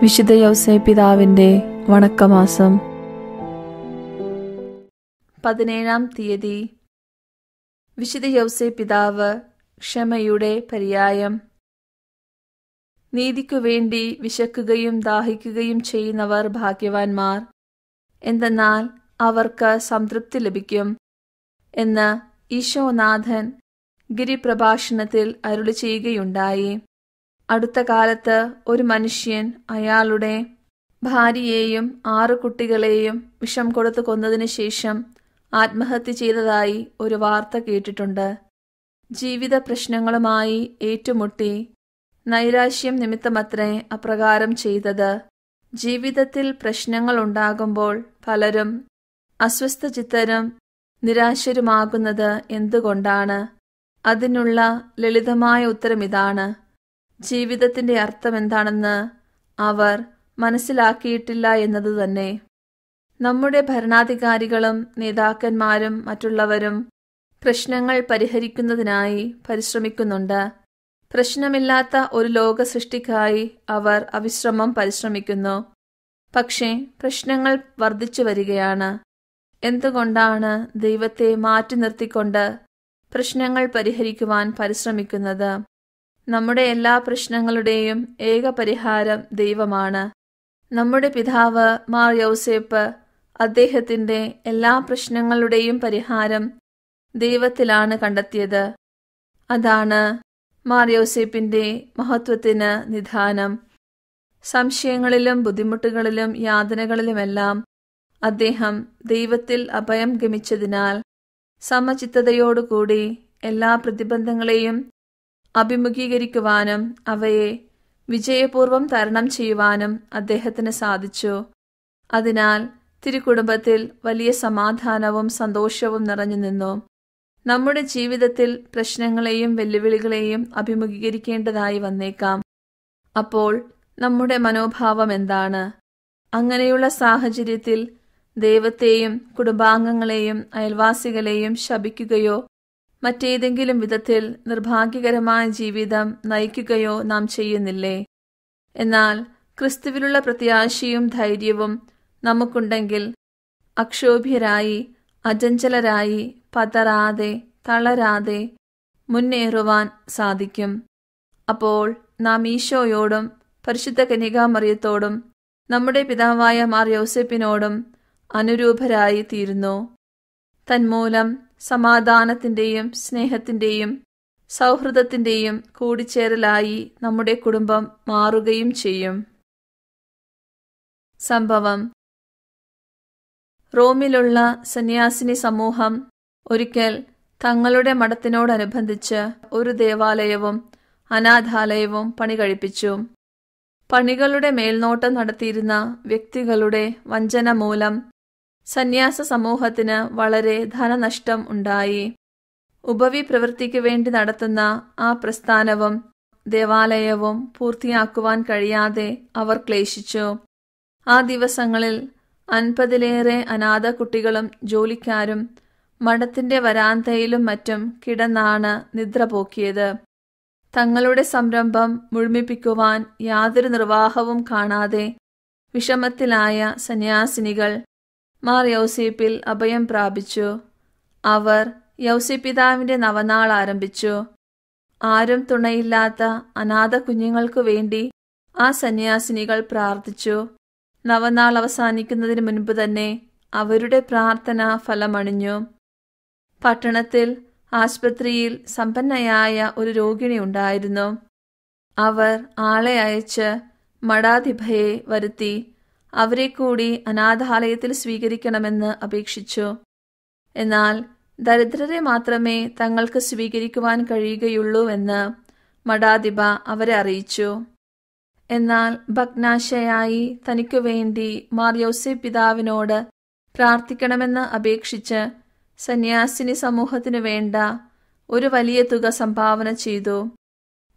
വിശുദ്ധ യൗസേ പിതാവിന്റെ വണക്കമാസം പതിനേഴാം തീയതി വിശുദ്ധ യൗസേ പിതാവ് ക്ഷമയുടെ പര്യായം നീതിക്കു വേണ്ടി വിശക്കുകയും ദാഹിക്കുകയും ചെയ്യുന്നവർ ഭാഗ്യവാന്മാർ എന്തെന്നാൽ അവർക്ക് സംതൃപ്തി ലഭിക്കും എന്ന് ഈശോനാഥൻ ഗിരിപ്രഭാഷണത്തിൽ അരുളി ചെയ്യുകയുണ്ടായി അടുത്ത കാലത്ത് ഒരു മനുഷ്യൻ അയാളുടെ ഭാര്യയെയും ആറ് കുട്ടികളെയും വിഷം കൊടുത്തു കൊന്നതിന് ശേഷം ആത്മഹത്യ ചെയ്തതായി ഒരു വാർത്ത കേട്ടിട്ടുണ്ട് ജീവിത പ്രശ്നങ്ങളുമായി ഏറ്റുമുട്ടി നൈരാശ്യം നിമിത്തമത്രേ അപ്രകാരം ചെയ്തത് ജീവിതത്തിൽ പ്രശ്നങ്ങൾ ഉണ്ടാകുമ്പോൾ പലരും അസ്വസ്ഥചിത്തരും നിരാശരുമാകുന്നത് എന്തുകൊണ്ടാണ് അതിനുള്ള ലളിതമായ ഉത്തരം ഇതാണ് ജീവിതത്തിന്റെ അർത്ഥം എന്താണെന്ന് അവർ മനസ്സിലാക്കിയിട്ടില്ല എന്നത് തന്നെ നമ്മുടെ ഭരണാധികാരികളും നേതാക്കന്മാരും മറ്റുള്ളവരും പ്രശ്നങ്ങൾ പരിഹരിക്കുന്നതിനായി പരിശ്രമിക്കുന്നുണ്ട് പ്രശ്നമില്ലാത്ത ഒരു ലോക സൃഷ്ടിക്കായി അവർ അവിശ്രമം പരിശ്രമിക്കുന്നു പക്ഷേ പ്രശ്നങ്ങൾ വർദ്ധിച്ചു വരികയാണ് എന്തുകൊണ്ടാണ് ദൈവത്തെ മാറ്റി നിർത്തിക്കൊണ്ട് പ്രശ്നങ്ങൾ പരിഹരിക്കുവാൻ പരിശ്രമിക്കുന്നത് നമ്മുടെ എല്ലാ പ്രശ്നങ്ങളുടെയും ഏക പരിഹാരം ദൈവമാണ് നമ്മുടെ പിതാവ് മാർ യൗസേപ്പ് അദ്ദേഹത്തിന്റെ എല്ലാ പ്രശ്നങ്ങളുടെയും പരിഹാരം ദൈവത്തിലാണ് കണ്ടെത്തിയത് അതാണ് മാർ യൗസേപ്പിന്റെ മഹത്വത്തിന് നിധാനം സംശയങ്ങളിലും ബുദ്ധിമുട്ടുകളിലും യാതനകളിലുമെല്ലാം അദ്ദേഹം ദൈവത്തിൽ അഭയം ഗമിച്ചതിനാൽ സമചിത്തതയോടുകൂടി എല്ലാ പ്രതിബന്ധങ്ങളെയും അഭിമുഖീകരിക്കുവാനും അവയെ വിജയപൂർവം തരണം ചെയ്യുവാനും അദ്ദേഹത്തിന് സാധിച്ചു അതിനാൽ തിരുകുടുംബത്തിൽ വലിയ സമാധാനവും സന്തോഷവും നിറഞ്ഞു നിന്നു നമ്മുടെ ജീവിതത്തിൽ പ്രശ്നങ്ങളെയും വെല്ലുവിളികളെയും അഭിമുഖീകരിക്കേണ്ടതായി വന്നേക്കാം അപ്പോൾ നമ്മുടെ മനോഭാവം എന്താണ് അങ്ങനെയുള്ള സാഹചര്യത്തിൽ ദൈവത്തെയും കുടുംബാംഗങ്ങളെയും അയൽവാസികളെയും ശപിക്കുകയോ മറ്റേതെങ്കിലും വിധത്തിൽ നിർഭാഗ്യകരമായ ജീവിതം നയിക്കുകയോ നാം ചെയ്യുന്നില്ലേ എന്നാൽ ക്രിസ്തുവിലുള്ള പ്രത്യാശയും ധൈര്യവും നമുക്കുണ്ടെങ്കിൽ അക്ഷോഭ്യരായി അജഞ്ചലരായി പതറാതെ തളരാതെ മുന്നേറുവാൻ സാധിക്കും അപ്പോൾ നാം ഈശോയോടും പരിശുദ്ധ കനികാമറിയത്തോടും നമ്മുടെ പിതാവായ മാർ യോസെപ്പിനോടും അനുരൂപരായി തീരുന്നു തന്മൂലം സമാധാനത്തിന്റെയും സ്നേഹത്തിന്റെയും സൗഹൃദത്തിന്റെയും കൂടിച്ചേരലായി നമ്മുടെ കുടുംബം മാറുകയും ചെയ്യും സംഭവം റോമിലുള്ള സന്യാസിനി സമൂഹം ഒരിക്കൽ തങ്ങളുടെ മഠത്തിനോടനുബന്ധിച്ച് ഒരു ദേവാലയവും അനാഥാലയവും പണി കഴിപ്പിച്ചു പണികളുടെ മേൽനോട്ടം നടത്തിയിരുന്ന വ്യക്തികളുടെ വഞ്ചന മൂലം സന്യാസ സമൂഹത്തിന് വളരെ ധനനഷ്ടം ഉണ്ടായി ഉപവി പ്രവൃത്തിക്ക് വേണ്ടി നടത്തുന്ന ആ പ്രസ്ഥാനവും ദേവാലയവും പൂർത്തിയാക്കുവാൻ കഴിയാതെ അവർ ക്ലേശിച്ചു ആ ദിവസങ്ങളിൽ അൻപതിലേറെ അനാഥ കുട്ടികളും ജോലിക്കാരും മഠത്തിന്റെ വരാന്തയിലും മറ്റും കിടന്നാണ് നിദ്ര പോക്കിയത് തങ്ങളുടെ സംരംഭം മുഴുമിപ്പിക്കുവാൻ യാതൊരു നിർവാഹവും കാണാതെ വിഷമത്തിലായ സന്യാസിനികൾ മാർ യൗസീപ്പിൽ അഭയം പ്രാപിച്ചു അവർ യൗസേപ്പിതാവിന്റെ നവനാൾ ആരംഭിച്ചു ആരും തുണയില്ലാത്ത അനാഥ കുഞ്ഞുങ്ങൾക്കു വേണ്ടി ആ സന്യാസിനികൾ പ്രാർത്ഥിച്ചു നവനാൾ അവസാനിക്കുന്നതിന് മുൻപ് തന്നെ അവരുടെ പ്രാർത്ഥന ഫലമണിഞ്ഞു പട്ടണത്തിൽ ആശുപത്രിയിൽ സമ്പന്നയായ ഒരു രോഗിണി ഉണ്ടായിരുന്നു അവർ ആളെ അയച്ച് മഠാധിപയെ വരുത്തി അവരെ കൂടി അനാഥാലയത്തിൽ സ്വീകരിക്കണമെന്ന് അപേക്ഷിച്ചു എന്നാൽ ദരിദ്രരെ മാത്രമേ തങ്ങൾക്ക് സ്വീകരിക്കുവാൻ കഴിയുകയുള്ളൂവെന്ന് മഠാധിപ അവരെ അറിയിച്ചു എന്നാൽ ഭഗ്നാശയായി തനിക്കു വേണ്ടി മാർയോസെ പിതാവിനോട് പ്രാർത്ഥിക്കണമെന്ന് അപേക്ഷിച്ച് സന്യാസിനി സമൂഹത്തിനു വേണ്ട ഒരു വലിയ തുക സംഭാവന ചെയ്തു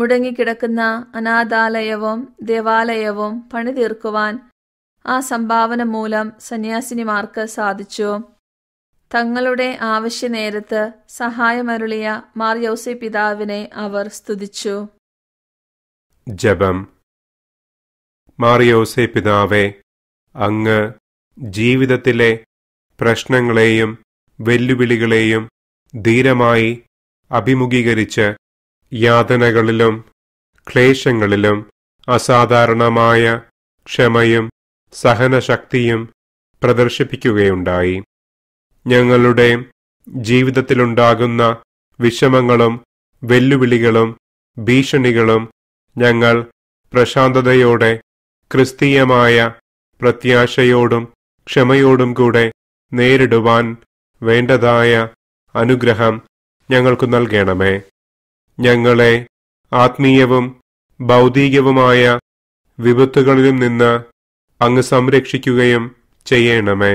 മുടങ്ങിക്കിടക്കുന്ന അനാഥാലയവും ദേവാലയവും പണിതീർക്കുവാൻ ആ സംഭാവന മൂലം സന്യാസിനിമാർക്ക് സാധിച്ചു തങ്ങളുടെ ആവശ്യ നേരത്ത് സഹായമരുളിയ മാർ യൗസി പിതാവിനെ അവർ സ്തുതിച്ചു ജപം മാറിയോസെ പിതാവെ അങ്ങ് ജീവിതത്തിലെ പ്രശ്നങ്ങളെയും വെല്ലുവിളികളെയും ധീരമായി അഭിമുഖീകരിച്ച് യാതനകളിലും ക്ലേശങ്ങളിലും അസാധാരണമായ ക്ഷമയും സഹനശക്തിയും പ്രദർശിപ്പിക്കുകയുണ്ടായി ഞങ്ങളുടെ ജീവിതത്തിലുണ്ടാകുന്ന വിഷമങ്ങളും വെല്ലുവിളികളും ഭീഷണികളും ഞങ്ങൾ പ്രശാന്തതയോടെ ക്രിസ്തീയമായ പ്രത്യാശയോടും ക്ഷമയോടും കൂടെ നേരിടുവാൻ വേണ്ടതായ അനുഗ്രഹം ഞങ്ങൾക്ക് നൽകണമേ ഞങ്ങളെ ആത്മീയവും ഭൗതികവുമായ വിപത്തുകളിലും നിന്ന് അങ്ങ് സംരക്ഷിക്കുകയും ചെയ്യണമേ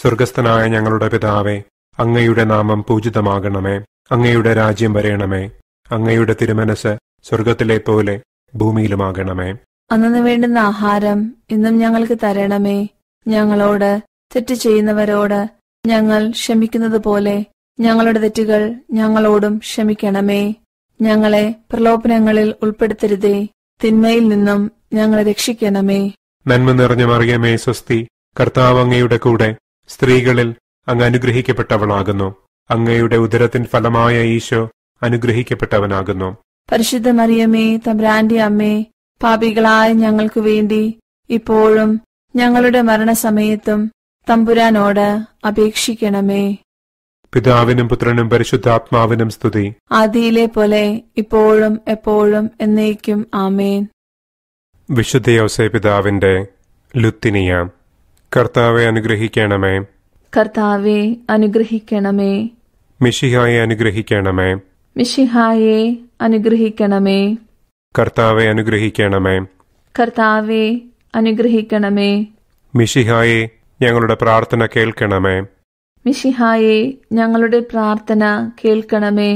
സ്വർഗസ്ഥനായ ഞങ്ങളുടെ പിതാവേ അങ്ങയുടെ നാമം പൂജിതമാകണമേ അങ്ങയുടെ രാജ്യം വരയണമേ അങ്ങയുടെ തിരുമനസ് സ്വർഗത്തിലെ പോലെ ഭൂമിയിലുമാകണമേ അന്നു വേണ്ടുന്ന ആഹാരം ഇന്നും ഞങ്ങൾക്ക് തരണമേ ഞങ്ങളോട് തെറ്റ് ചെയ്യുന്നവരോട് ഞങ്ങൾ ക്ഷമിക്കുന്നത് പോലെ ഞങ്ങളുടെ തെറ്റുകൾ ഞങ്ങളോടും ക്ഷമിക്കണമേ ഞങ്ങളെ പ്രലോഭനങ്ങളിൽ ഉൾപ്പെടുത്തരുതേ തിന്മയിൽ നിന്നും ഞങ്ങളെ രക്ഷിക്കണമേ നന്മ നിറഞ്ഞ മറിയമേ സ്വസ്തി കർത്താവ് അങ്ങയുടെ കൂടെ സ്ത്രീകളിൽ അങ്ങ് അനുഗ്രഹിക്കപ്പെട്ടവളാകുന്നു അങ്ങയുടെ ഉദരത്തിൻ ഫലമായ ഈശോ അനുഗ്രഹിക്കപ്പെട്ടവനാകുന്നു പരിശുദ്ധ മറിയമേ തമ്പ്രാന്റെ അമ്മേ പാപികളായ ഞങ്ങൾക്കു വേണ്ടി ഇപ്പോഴും ഞങ്ങളുടെ മരണസമയത്തും തമ്പുരാനോട് അപേക്ഷിക്കണമേ പിതാവിനും പുത്രനും പരിശുദ്ധാത്മാവിനും സ്തുതി ആദിയിലെ പോലെ ഇപ്പോഴും എപ്പോഴും എന്നേക്കും ആമേൻ വിശുദ്ധ പിതാവിന്റെ ലുത്തിനിയ കർത്താവെ അനുഗ്രഹിക്കണമേ കർത്താവെ അനുഗ്രഹിക്കണമേ മിഷിഹായെ അനുഗ്രഹിക്കണമേ മിഷിഹായെ അനുഗ്രഹിക്കണമേ കർത്താവെ അനുഗ്രഹിക്കണമേ കർത്താവെ അനുഗ്രഹിക്കണമേ മിഷിഹായെ ഞങ്ങളുടെ പ്രാർത്ഥന കേൾക്കണമേ മിഷിഹായെ ഞങ്ങളുടെ പ്രാർത്ഥന കേൾക്കണമേ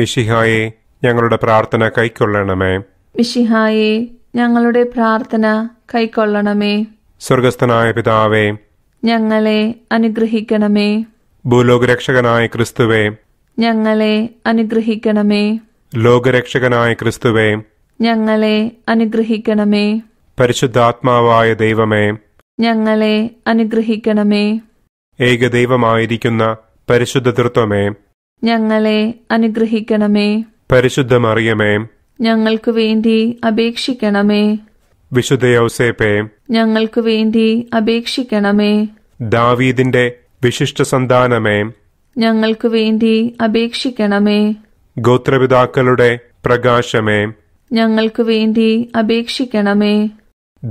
മിഷിഹായെ ഞങ്ങളുടെ പ്രാർത്ഥന കൈക്കൊള്ളണമേ മിഷിഹായെ ഞങ്ങളുടെ പ്രാർത്ഥന കൈക്കൊള്ളണമേ സ്വർഗസ്ഥനായ പിതാവേ ഞങ്ങളെ അനുഗ്രഹിക്കണമേ ഭൂലോകരക്ഷകനായ ക്രിസ്തുവേ ഞങ്ങളെ അനുഗ്രഹിക്കണമേ ലോകരക്ഷകനായ ക്രിസ്തുവേ ഞങ്ങളെ അനുഗ്രഹിക്കണമേ പരിശുദ്ധാത്മാവായ ദൈവമേ ഞങ്ങളെ അനുഗ്രഹിക്കണമേ ഏക ദൈവമായിരിക്കുന്ന പരിശുദ്ധ തൃത്വമേ ഞങ്ങളെ അനുഗ്രഹിക്കണമേ പരിശുദ്ധമറിയമേ ഞങ്ങൾക്ക് വേണ്ടി അപേക്ഷിക്കണമേ വിശുദ്ധ യോസേപ്പേ ഞങ്ങൾക്ക് വേണ്ടി അപേക്ഷിക്കണമേ ദാവീദിന്റെ വിശിഷ്ട സന്താനമേ ഞങ്ങൾക്ക് വേണ്ടി അപേക്ഷിക്കണമേ ഗോത്രപിതാക്കളുടെ പ്രകാശമേ ഞങ്ങൾക്ക് വേണ്ടി അപേക്ഷിക്കണമേ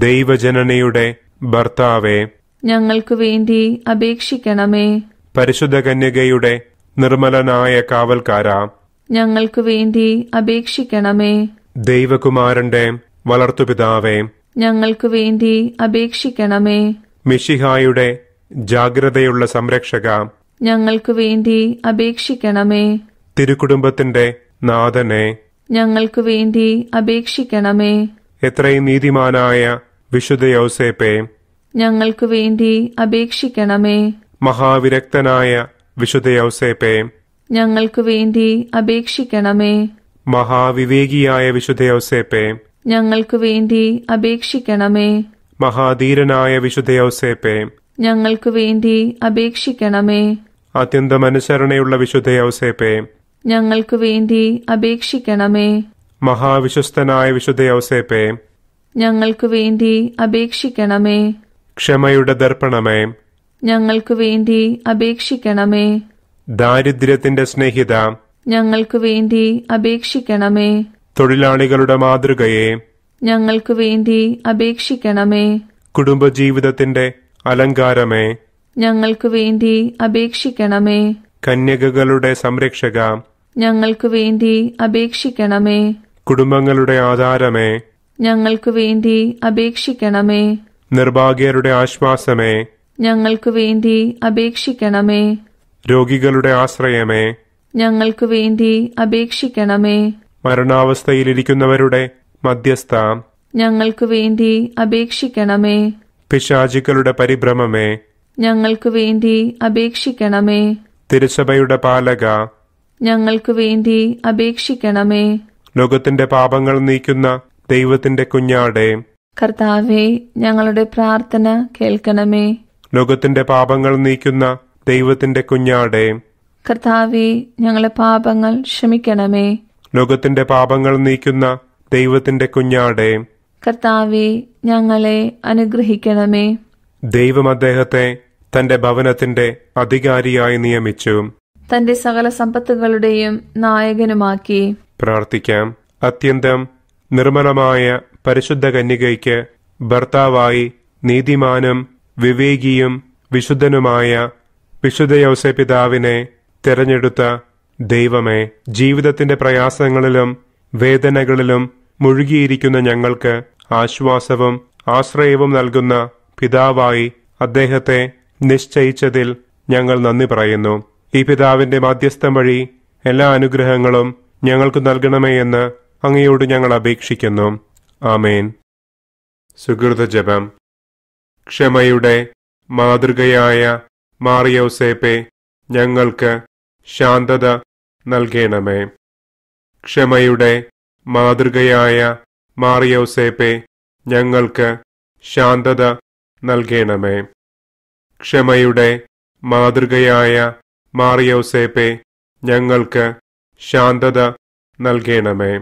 ദൈവജനനയുടെ ഭർത്താവേ ഞങ്ങൾക്ക് വേണ്ടി അപേക്ഷിക്കണമേ പരിശുദ്ധ കന്യകയുടെ നിർമ്മലനായ കാവൽക്കാരാ ഞങ്ങൾക്കു വേണ്ടി അപേക്ഷിക്കണമേ ദൈവകുമാരന്റെ വളർത്തുപിതാവേ ഞങ്ങൾക്കു വേണ്ടി അപേക്ഷിക്കണമേ മിഷിഹായുടെ ജാഗ്രതയുള്ള സംരക്ഷക ഞങ്ങൾക്കു വേണ്ടി അപേക്ഷിക്കണമേ തിരുക്കുടുംബത്തിന്റെ നാഥനെ ഞങ്ങൾക്കു വേണ്ടി അപേക്ഷിക്കണമേ എത്രയും നീതിമാനായ വിശുദ്ധ യൗസേപ്പെ ഞങ്ങൾക്കു വേണ്ടി അപേക്ഷിക്കണമേ മഹാവിരക്തനായ വിശുദ്ധ യൗസേപ്പെ ഞങ്ങൾക്കു വേണ്ടി അപേക്ഷിക്കണമേ മഹാവിവേകിയായ വിശുദ്ധ ഞങ്ങൾക്കു വേണ്ടി അപേക്ഷിക്കണമേ മഹാധീരനായ വിശുദ്ധ ഞങ്ങൾക്കു വേണ്ടി അപേക്ഷിക്കണമേ അത്യന്തം അനുസരണയുള്ള വിശുദ്ധ ഞങ്ങൾക്കു വേണ്ടി അപേക്ഷിക്കണമേ മഹാവിശ്വസ്തനായ വിശുദ്ധ ഞങ്ങൾക്കു വേണ്ടി അപേക്ഷിക്കണമേ ക്ഷമയുടെ ദർപ്പണമേ ഞങ്ങൾക്കു വേണ്ടി അപേക്ഷിക്കണമേ ദാരിദ്ര്യത്തിന്റെ സ്നേഹിത ഞങ്ങൾക്ക് വേണ്ടി അപേക്ഷിക്കണമേ തൊഴിലാളികളുടെ മാതൃകയെ ഞങ്ങൾക്ക് വേണ്ടി അപേക്ഷിക്കണമേ കുടുംബജീവിതത്തിന്റെ അലങ്കാരമേ ഞങ്ങൾക്ക് വേണ്ടി അപേക്ഷിക്കണമേ കന്യകകളുടെ സംരക്ഷക ഞങ്ങൾക്ക് വേണ്ടി അപേക്ഷിക്കണമേ കുടുംബങ്ങളുടെ ആധാരമേ ഞങ്ങൾക്ക് വേണ്ടി അപേക്ഷിക്കണമേ നിർഭാഗ്യരുടെ ആശ്വാസമേ ഞങ്ങൾക്ക് വേണ്ടി അപേക്ഷിക്കണമേ രോഗികളുടെ ആശ്രയമേ ഞങ്ങൾക്ക് വേണ്ടി അപേക്ഷിക്കണമേ മരണാവസ്ഥയിലിരിക്കുന്നവരുടെ മധ്യസ്ഥ ഞങ്ങൾക്ക് വേണ്ടി അപേക്ഷിക്കണമേ പിശാചികളുടെ പരിഭ്രമമേ ഞങ്ങൾക്ക് വേണ്ടി അപേക്ഷിക്കണമേ തിരുസഭയുടെ പാലക ഞങ്ങൾക്ക് വേണ്ടി അപേക്ഷിക്കണമേ ലോകത്തിന്റെ പാപങ്ങൾ നീക്കുന്ന ദൈവത്തിന്റെ കുഞ്ഞാടെ കർത്താവെ ഞങ്ങളുടെ പ്രാർത്ഥന കേൾക്കണമേ ലോകത്തിന്റെ പാപങ്ങൾ നീക്കുന്ന ദൈവത്തിന്റെ കുഞ്ഞാടെ കർത്താവെ ഞങ്ങളെ പാപങ്ങൾ ക്ഷമിക്കണമേ ലോകത്തിന്റെ പാപങ്ങൾ നീക്കുന്ന ദൈവത്തിന്റെ കുഞ്ഞാടെ കർത്താവെ ഞങ്ങളെ അനുഗ്രഹിക്കണമേ ദൈവം അദ്ദേഹത്തെ തന്റെ ഭവനത്തിന്റെ അധികാരിയായി നിയമിച്ചു തന്റെ സകല സമ്പത്തുകളുടെയും നായകനുമാക്കി പ്രാർത്ഥിക്കാം അത്യന്തം നിർമ്മലമായ പരിശുദ്ധ കന്യകയ്ക്ക് ഭർത്താവായി നീതിമാനും വിവേകിയും വിശുദ്ധനുമായ വിശുദ്ധ യൗസെ പിതാവിനെ തെരഞ്ഞെടുത്ത ദൈവമേ ജീവിതത്തിന്റെ പ്രയാസങ്ങളിലും വേദനകളിലും മുഴുകിയിരിക്കുന്ന ഞങ്ങൾക്ക് ആശ്വാസവും ആശ്രയവും നൽകുന്ന പിതാവായി അദ്ദേഹത്തെ നിശ്ചയിച്ചതിൽ ഞങ്ങൾ നന്ദി പറയുന്നു ഈ പിതാവിന്റെ മാധ്യസ്ഥം വഴി എല്ലാ അനുഗ്രഹങ്ങളും ഞങ്ങൾക്ക് നൽകണമേ എന്ന് അങ്ങയോട് ഞങ്ങൾ അപേക്ഷിക്കുന്നു ആമേൻ സുഹൃത ജപം ക്ഷമയുടെ മാതൃകയായ മാറിയോസേപ്പെ ഞങ്ങൾക്ക് ശാന്തത നൽകണമേ ക്ഷമയുടെ മാതൃകയായ മാറിയോസേപ്പെ ഞങ്ങൾക്ക് ശാന്തത നൽകണമേ ക്ഷമയുടെ മാതൃകയായ മാറിയോസേപ്പെ ഞങ്ങൾക്ക് ശാന്തത നൽകണമേ